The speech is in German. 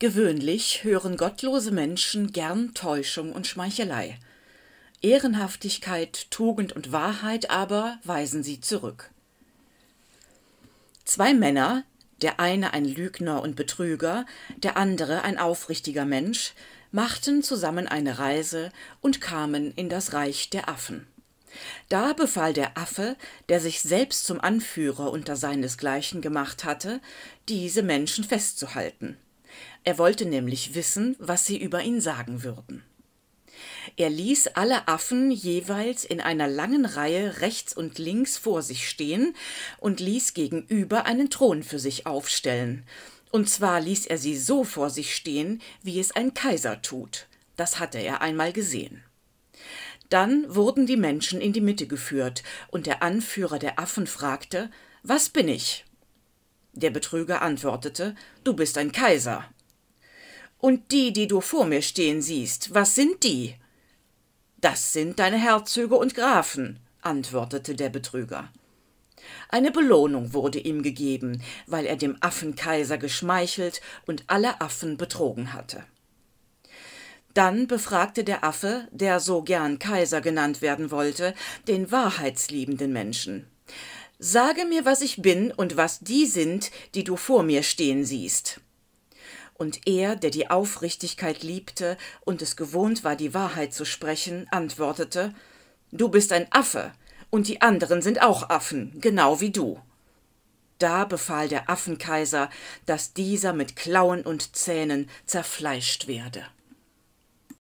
Gewöhnlich hören gottlose Menschen gern Täuschung und Schmeichelei. Ehrenhaftigkeit, Tugend und Wahrheit aber weisen sie zurück. Zwei Männer, der eine ein Lügner und Betrüger, der andere ein aufrichtiger Mensch, machten zusammen eine Reise und kamen in das Reich der Affen. Da befahl der Affe, der sich selbst zum Anführer unter seinesgleichen gemacht hatte, diese Menschen festzuhalten. Er wollte nämlich wissen, was sie über ihn sagen würden. Er ließ alle Affen jeweils in einer langen Reihe rechts und links vor sich stehen und ließ gegenüber einen Thron für sich aufstellen. Und zwar ließ er sie so vor sich stehen, wie es ein Kaiser tut. Das hatte er einmal gesehen. Dann wurden die Menschen in die Mitte geführt, und der Anführer der Affen fragte Was bin ich? Der Betrüger antwortete Du bist ein Kaiser. Und die, die du vor mir stehen siehst, was sind die? Das sind deine Herzöge und Grafen, antwortete der Betrüger. Eine Belohnung wurde ihm gegeben, weil er dem Affenkaiser geschmeichelt und alle Affen betrogen hatte. Dann befragte der Affe, der so gern Kaiser genannt werden wollte, den wahrheitsliebenden Menschen. Sage mir, was ich bin und was die sind, die du vor mir stehen siehst. Und er, der die Aufrichtigkeit liebte und es gewohnt war, die Wahrheit zu sprechen, antwortete Du bist ein Affe, und die anderen sind auch Affen, genau wie du. Da befahl der Affenkaiser, dass dieser mit Klauen und Zähnen zerfleischt werde.